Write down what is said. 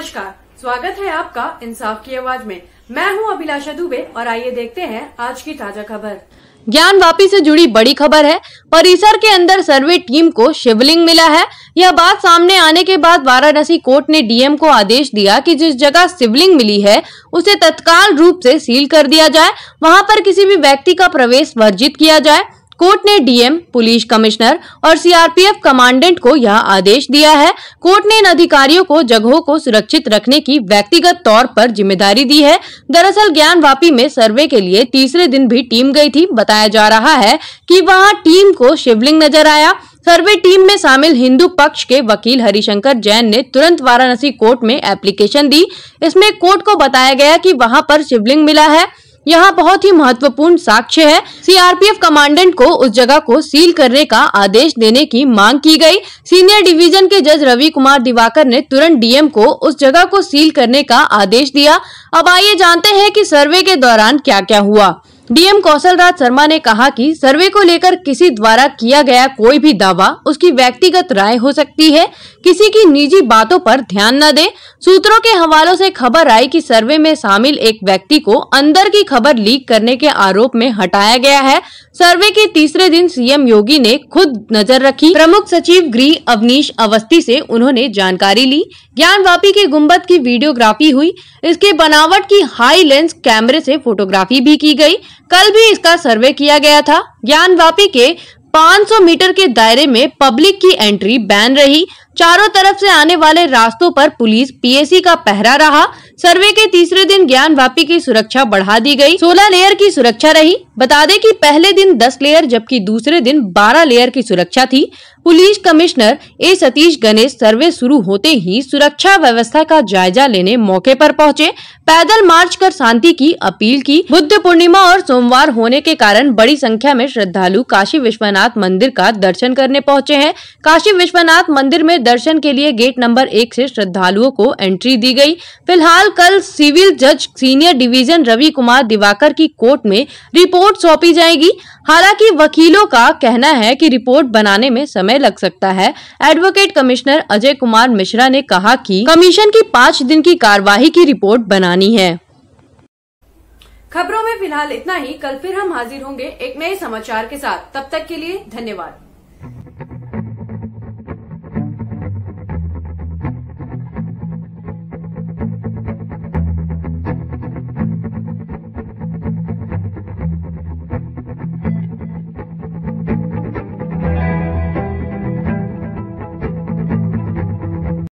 नमस्कार स्वागत है आपका इंसाफ की आवाज में मैं हूं अभिलाषा दुबे और आइए देखते हैं आज की ताजा खबर ज्ञान वापी से जुड़ी बड़ी खबर है परिसर के अंदर सर्वे टीम को शिवलिंग मिला है यह बात सामने आने के बाद वाराणसी कोर्ट ने डीएम को आदेश दिया कि जिस जगह शिवलिंग मिली है उसे तत्काल रूप से सील कर दिया जाए वहां पर किसी भी व्यक्ति का प्रवेश वर्जित किया जाए कोर्ट ने डीएम पुलिस कमिश्नर और सीआरपीएफ कमांडेंट को यह आदेश दिया है कोर्ट ने इन अधिकारियों को जगहों को सुरक्षित रखने की व्यक्तिगत तौर पर जिम्मेदारी दी है दरअसल वापी में सर्वे के लिए तीसरे दिन भी टीम गई थी बताया जा रहा है कि वहां टीम को शिवलिंग नजर आया सर्वे टीम में शामिल हिंदू पक्ष के वकील हरिशंकर जैन ने तुरंत वाराणसी कोर्ट में एप्लीकेशन दी इसमें कोर्ट को बताया गया कि वहां पर शिवलिंग मिला है यहाँ बहुत ही महत्वपूर्ण साक्ष्य है सीआरपीएफ कमांडेंट को उस जगह को सील करने का आदेश देने की मांग की गई सीनियर डिवीजन के जज रवि कुमार दिवाकर ने तुरंत डीएम को उस जगह को सील करने का आदेश दिया अब आइए जानते हैं कि सर्वे के दौरान क्या क्या हुआ डीएम कौशल राज शर्मा ने कहा कि सर्वे को लेकर किसी द्वारा किया गया कोई भी दावा उसकी व्यक्तिगत राय हो सकती है किसी की निजी बातों पर ध्यान न दें सूत्रों के हवालों से खबर आई कि सर्वे में शामिल एक व्यक्ति को अंदर की खबर लीक करने के आरोप में हटाया गया है सर्वे के तीसरे दिन सीएम योगी ने खुद नजर रखी प्रमुख सचिव गृह अवनीश अवस्थी से उन्होंने जानकारी ली ज्ञान वापी के गुम्बद की वीडियोग्राफी हुई इसके बनावट की हाई लेंस कैमरे से फोटोग्राफी भी की गई कल भी इसका सर्वे किया गया था ज्ञान वापी के 500 मीटर के दायरे में पब्लिक की एंट्री बैन रही चारों तरफ से आने वाले रास्तों पर पुलिस पीएसी का पहरा रहा सर्वे के तीसरे दिन ज्ञान वापी की सुरक्षा बढ़ा दी गई 16 लेयर की सुरक्षा रही बता दें कि पहले दिन 10 लेयर जबकि दूसरे दिन 12 लेयर की सुरक्षा थी police commissioner A Satish Ganesh survey शुरू होते ही सुरक्षा व्यवस्था का जायजा लेने मौके पर पहुंचे पैदल मार्च कर शांति की अपील की बुद्ध पूर्णिमा और सोमवार होने के कारण बड़ी संख्या में श्रद्धालु काशी विश्वनाथ मंदिर का दर्शन करने पहुंचे हैं काशी विश्वनाथ मंदिर में दर्शन के लिए गेट नंबर एक ऐसी श्रद्धालुओं को एंट्री दी गयी फिलहाल कल सिविल जज सीनियर डिविजन रवि कुमार दिवाकर की कोर्ट में रिपोर्ट सौंपी जाएगी हालांकि वकीलों का कहना है की रिपोर्ट बनाने में समय समय लग सकता है एडवोकेट कमिश्नर अजय कुमार मिश्रा ने कहा कि कमीशन की पाँच दिन की कार्यवाही की रिपोर्ट बनानी है खबरों में फिलहाल इतना ही कल फिर हम हाजिर होंगे एक नए समाचार के साथ तब तक के लिए धन्यवाद